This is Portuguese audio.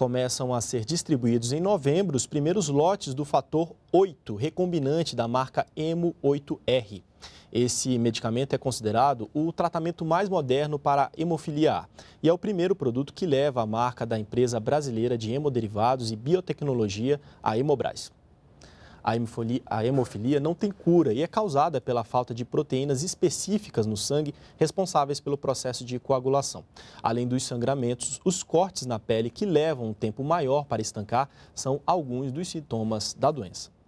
Começam a ser distribuídos em novembro os primeiros lotes do fator 8, recombinante da marca Emo 8R. Esse medicamento é considerado o tratamento mais moderno para hemofilia A e é o primeiro produto que leva a marca da empresa brasileira de hemoderivados e biotecnologia, a Hemobras. A hemofilia, a hemofilia não tem cura e é causada pela falta de proteínas específicas no sangue responsáveis pelo processo de coagulação. Além dos sangramentos, os cortes na pele que levam um tempo maior para estancar são alguns dos sintomas da doença.